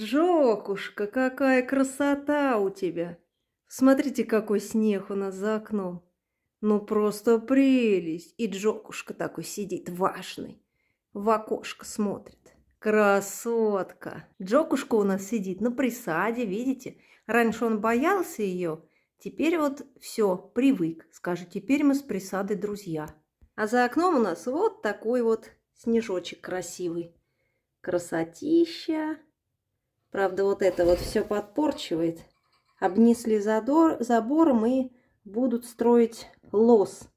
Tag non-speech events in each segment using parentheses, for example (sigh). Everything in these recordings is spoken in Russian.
«Джокушка, какая красота у тебя! Смотрите, какой снег у нас за окном! Ну, просто прелесть! И Джокушка такой сидит, важный, в окошко смотрит. Красотка! Джокушка у нас сидит на присаде, видите? Раньше он боялся ее, теперь вот все, привык. Скажи, теперь мы с присадой друзья. А за окном у нас вот такой вот снежочек красивый. Красотища! Правда, вот это вот все подпорчивает. Обнесли задор, забором и будут строить лос,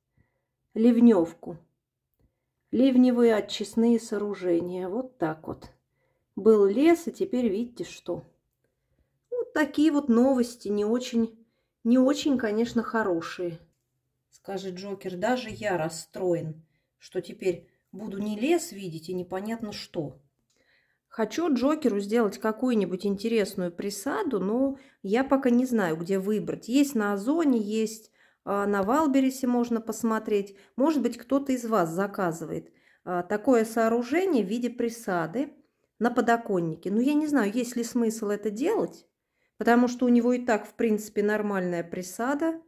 ливневку. Ливневые очистные сооружения. Вот так вот. Был лес, и теперь видите что. Вот такие вот новости, не очень, не очень, конечно, хорошие. Скажет Джокер, даже я расстроен, что теперь буду не лес видеть и непонятно что. Хочу Джокеру сделать какую-нибудь интересную присаду, но я пока не знаю, где выбрать. Есть на Озоне, есть а, на Валбересе можно посмотреть. Может быть, кто-то из вас заказывает а, такое сооружение в виде присады на подоконнике. Но ну, я не знаю, есть ли смысл это делать, потому что у него и так, в принципе, нормальная присада.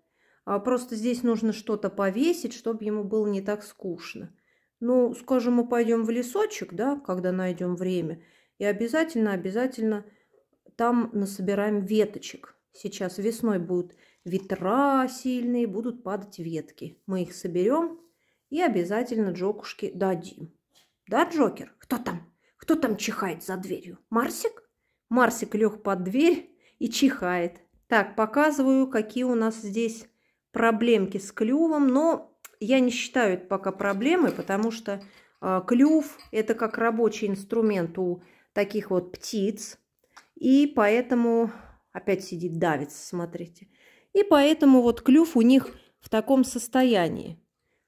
А, просто здесь нужно что-то повесить, чтобы ему было не так скучно. Ну, скажем, мы пойдем в лесочек, да, когда найдем время – и обязательно-обязательно там насобираем веточек. Сейчас весной будут ветра сильные, будут падать ветки. Мы их соберем и обязательно Джокушке дадим. Да, Джокер? Кто там? Кто там чихает за дверью? Марсик? Марсик лег под дверь и чихает. Так, показываю, какие у нас здесь проблемки с клювом, но я не считаю это пока проблемой, потому что э, клюв – это как рабочий инструмент у таких вот птиц. И поэтому... Опять сидит давится, смотрите. И поэтому вот клюв у них в таком состоянии.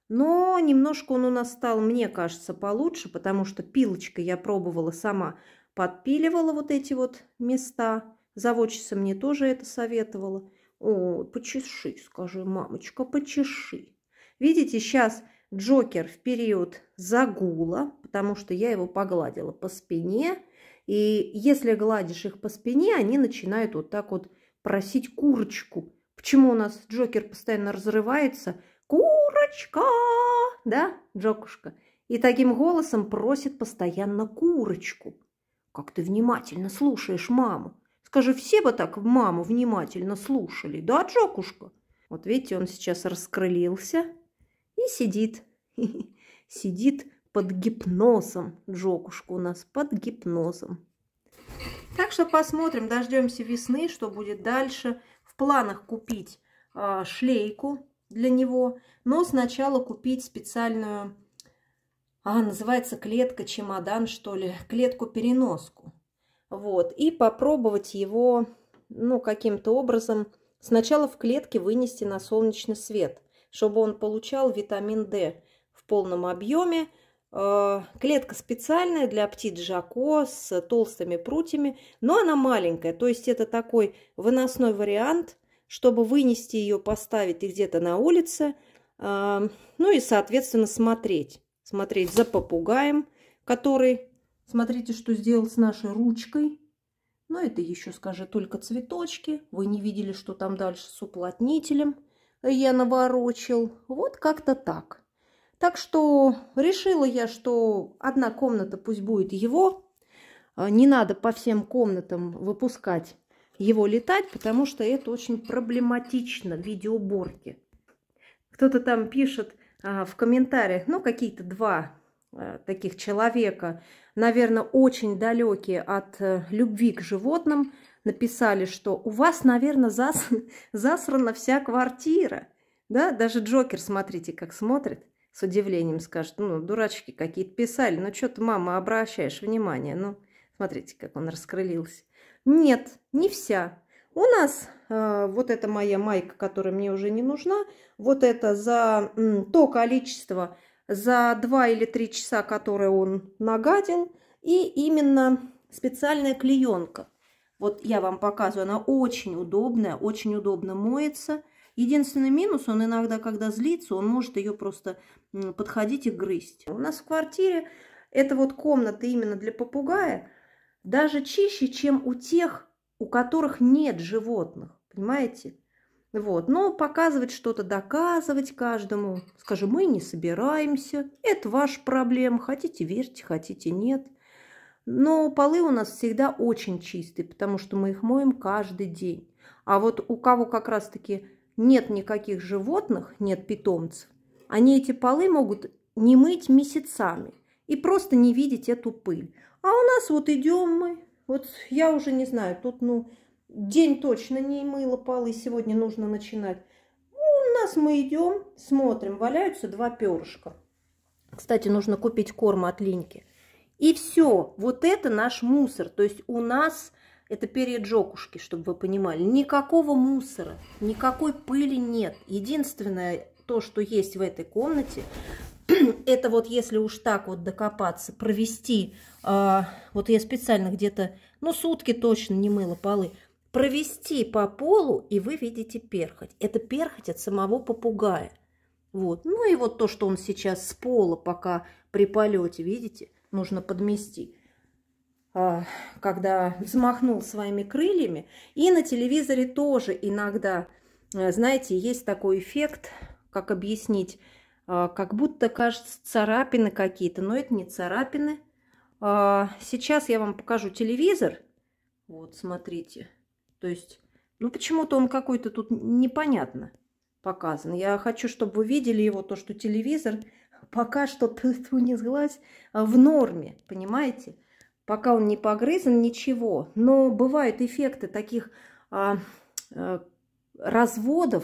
Но немножко он у нас стал, мне кажется, получше, потому что пилочкой я пробовала сама. Подпиливала вот эти вот места. Заводчица мне тоже это советовала. О, почеши, скажи, мамочка, почеши. Видите, сейчас Джокер в период загула, потому что я его погладила по спине, и если гладишь их по спине, они начинают вот так вот просить курочку. Почему у нас Джокер постоянно разрывается? Курочка! Да, Джокушка? И таким голосом просит постоянно курочку. Как ты внимательно слушаешь маму. Скажи, все бы так маму внимательно слушали, да, Джокушка? Вот видите, он сейчас раскрылился и сидит. (laughs) Сидит, под гипнозом. Джокушка у нас под гипнозом. Так что посмотрим, дождемся весны, что будет дальше. В планах купить э, шлейку для него, но сначала купить специальную, а, называется клетка, чемодан, что ли, клетку-переноску. Вот, и попробовать его, ну, каким-то образом сначала в клетке вынести на солнечный свет, чтобы он получал витамин D в полном объеме, Э, клетка специальная для птиц Жако с толстыми прутьями, но она маленькая, то есть это такой выносной вариант, чтобы вынести ее, поставить где-то на улице, э, ну и, соответственно, смотреть. Смотреть за попугаем, который, смотрите, что сделал с нашей ручкой. Но ну, это еще, скажи, только цветочки. Вы не видели, что там дальше с уплотнителем я наворочил. Вот как-то так. Так что решила я, что одна комната пусть будет его. Э, не надо по всем комнатам выпускать его летать, потому что это очень проблематично в виде уборки. Кто-то там пишет а, в комментариях, ну, какие-то два а, таких человека, наверное, очень далекие от а, любви к животным, написали, что у вас, наверное, зас... (laughs) засрана вся квартира. Да, даже Джокер, смотрите, как смотрит. С удивлением скажет, ну, дурачки какие-то писали, ну, что ты, мама, обращаешь внимание, ну, смотрите, как он раскрылился. Нет, не вся. У нас э, вот эта моя майка, которая мне уже не нужна, вот это за м, то количество, за два или три часа, которые он нагадил, и именно специальная клеенка. Вот я вам показываю, она очень удобная, очень удобно моется – Единственный минус, он иногда, когда злится, он может ее просто подходить и грызть. У нас в квартире эта вот комната именно для попугая даже чище, чем у тех, у которых нет животных, понимаете? Вот. Но показывать что-то, доказывать каждому, скажем, мы не собираемся, это ваша проблема, хотите верьте, хотите нет. Но полы у нас всегда очень чистые, потому что мы их моем каждый день. А вот у кого как раз-таки нет никаких животных, нет питомцев, они эти полы могут не мыть месяцами и просто не видеть эту пыль. А у нас вот идем мы, вот я уже не знаю, тут ну день точно не мыла полы, сегодня нужно начинать. Ну, у нас мы идем, смотрим, валяются два перышка. Кстати, нужно купить корм от Линьки. И все, вот это наш мусор. То есть у нас это перья джокушки, чтобы вы понимали. Никакого мусора, никакой пыли нет. Единственное, то, что есть в этой комнате, (clears throat) это вот если уж так вот докопаться, провести, э, вот я специально где-то, ну, сутки точно не мыла полы, провести по полу, и вы видите перхоть. Это перхоть от самого попугая. Вот. Ну и вот то, что он сейчас с пола пока при полете, видите, нужно подмести. А, когда взмахнул своими крыльями. И на телевизоре тоже иногда, э, знаете, есть такой эффект, как объяснить, а, как будто, кажется, царапины какие-то, но это не царапины. А, сейчас я вам покажу телевизор. Вот, смотрите. То есть, ну почему-то он какой-то тут непонятно показан. Я хочу, чтобы вы видели его, то, что телевизор (laughs) пока что, ту не сглазь, в норме, понимаете? пока он не погрызен, ничего. Но бывают эффекты таких а, а, разводов,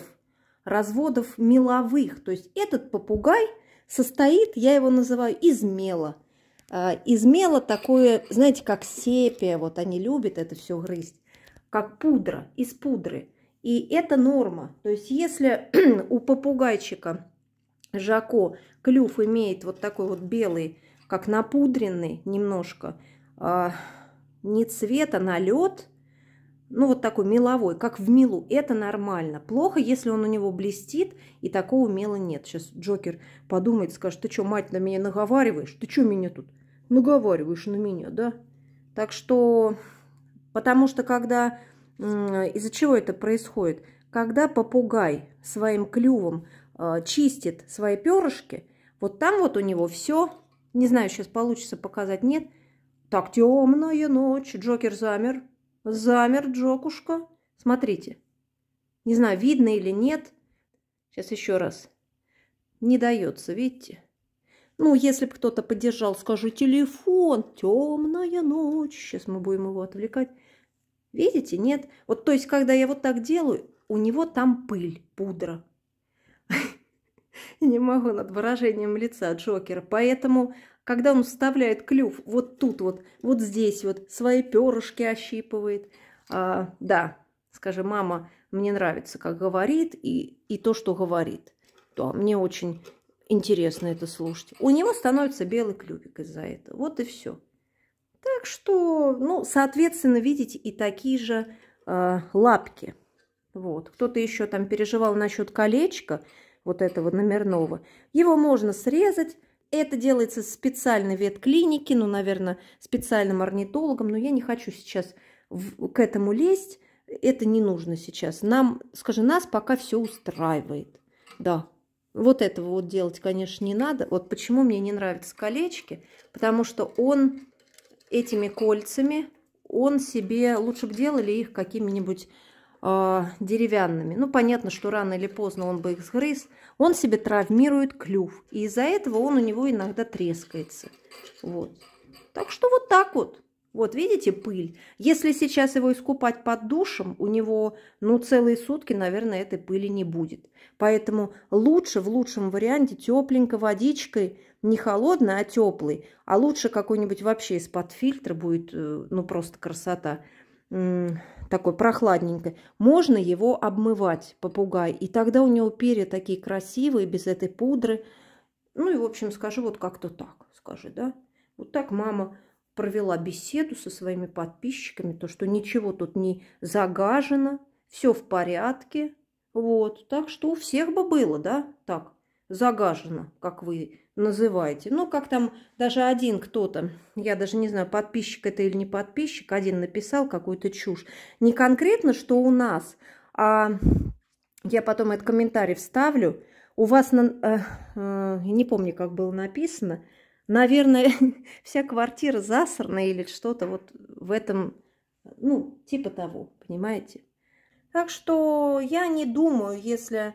разводов меловых. То есть этот попугай состоит, я его называю, из мела. А, из мела такое, знаете, как сепия, вот они любят это все грызть, как пудра, из пудры. И это норма. То есть если (clears throat) у попугайчика Жако клюв имеет вот такой вот белый, как напудренный немножко – а, не цвета налет, ну вот такой меловой, как в милу, это нормально. Плохо, если он у него блестит, и такого мела нет. Сейчас Джокер подумает, скажет, ты что, мать, на меня наговариваешь? Ты что меня тут наговариваешь на меня, да? Так что, потому что когда, из-за чего это происходит? Когда попугай своим клювом а, чистит свои перышки, вот там вот у него все, не знаю, сейчас получится показать, нет – так темная ночь. Джокер замер. Замер Джокушка. Смотрите. Не знаю, видно или нет. Сейчас еще раз. Не дается, видите? Ну, если бы кто-то поддержал, скажу телефон, темная ночь. Сейчас мы будем его отвлекать. Видите, нет? Вот то есть, когда я вот так делаю, у него там пыль, пудра. (laughs) Не могу над выражением лица Джокера. Поэтому когда он вставляет клюв вот тут вот, вот здесь вот, свои перышки ощипывает. А, да, скажи, мама, мне нравится, как говорит, и, и то, что говорит. Да, мне очень интересно это слушать. У него становится белый клювик из-за этого. Вот и все. Так что, ну, соответственно, видите, и такие же э, лапки. Вот. Кто-то еще там переживал насчет колечка вот этого номерного. Его можно срезать, это делается специально в ветклинике, ну, наверное, специальным орнитологом, но я не хочу сейчас в, к этому лезть. Это не нужно сейчас. Нам, скажи, нас пока все устраивает. Да, вот этого вот делать, конечно, не надо. Вот почему мне не нравятся колечки, потому что он этими кольцами, он себе лучше бы делали их какими-нибудь Э, деревянными. Ну, понятно, что рано или поздно он бы их сгрыз. Он себе травмирует клюв. И из-за этого он у него иногда трескается. Вот. Так что вот так вот. Вот, видите, пыль. Если сейчас его искупать под душем, у него, ну, целые сутки, наверное, этой пыли не будет. Поэтому лучше, в лучшем варианте, тепленько водичкой, не холодной, а теплой. А лучше какой-нибудь вообще из-под фильтра будет, э, ну, просто красота такой прохладненькой, можно его обмывать, попугай. И тогда у него перья такие красивые, без этой пудры. Ну и, в общем, скажи вот как-то так, скажи, да? Вот так мама провела беседу со своими подписчиками, то, что ничего тут не загажено, все в порядке. Вот, так что у всех бы было, да, так, загажено, как вы называйте. Ну, как там даже один кто-то, я даже не знаю, подписчик это или не подписчик, один написал какую-то чушь. Не конкретно, что у нас, а я потом этот комментарий вставлю. У вас, на, э, э, не помню, как было написано, наверное, (laughs) вся квартира засрана или что-то вот в этом, ну, типа того, понимаете? Так что я не думаю, если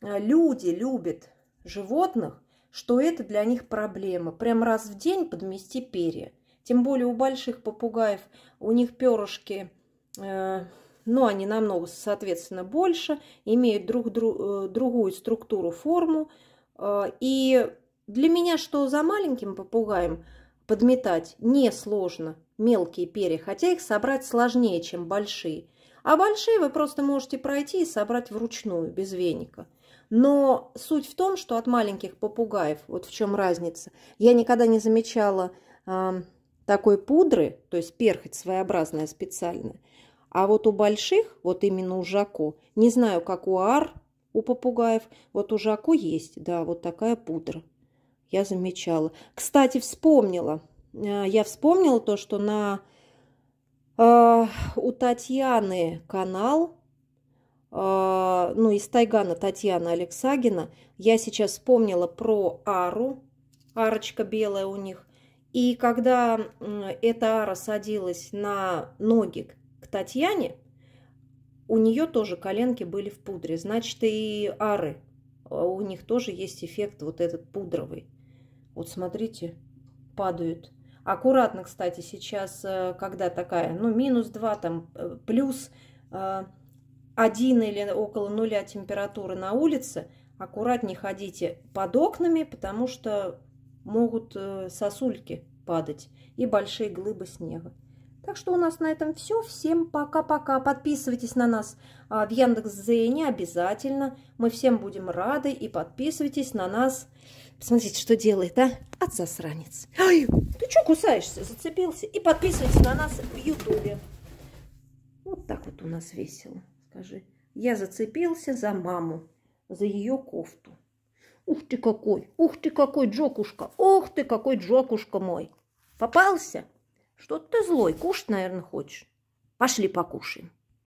э, люди любят животных, что это для них проблема. Прям раз в день подмести перья. Тем более у больших попугаев у них перышки, э, ну, они намного, соответственно, больше, имеют друг, друг, э, другую структуру, форму. Э, и для меня, что за маленьким попугаем подметать несложно мелкие перья, хотя их собрать сложнее, чем большие. А большие вы просто можете пройти и собрать вручную, без веника – но суть в том, что от маленьких попугаев, вот в чем разница, я никогда не замечала э, такой пудры, то есть перхоть своеобразная специальная. А вот у больших, вот именно у Жако, не знаю, как у ар, у попугаев, вот у Жако есть, да, вот такая пудра. Я замечала. Кстати, вспомнила. Э, я вспомнила то, что на э, у Татьяны канал а, ну, из Тайгана Татьяна Алексагина. Я сейчас вспомнила про ару, арочка белая у них. И когда эта ара садилась на ноги к Татьяне, у нее тоже коленки были в пудре. Значит, и ары, а, у них тоже есть эффект вот этот пудровый. Вот смотрите, падают. Аккуратно, кстати, сейчас, э, когда такая, ну, минус 2, там, э, плюс э, 1 или около нуля температуры на улице, аккуратнее ходите под окнами, потому что могут э, сосульки падать и большие глыбы снега. Так что у нас на этом все. Всем пока-пока. Подписывайтесь на нас а, в Яндекс.Зене обязательно. Мы всем будем рады. И подписывайтесь на нас. Посмотрите, что делает, а? От засранец. Ай, ты что кусаешься? Зацепился. И подписывайтесь на нас в Ютубе. Вот так вот у нас весело. Скажи, я зацепился за маму, за ее кофту. Ух ты какой, ух ты какой джокушка, ух ты какой джокушка мой. Попался? Что ты злой, кушать, наверное, хочешь? Пошли покушаем.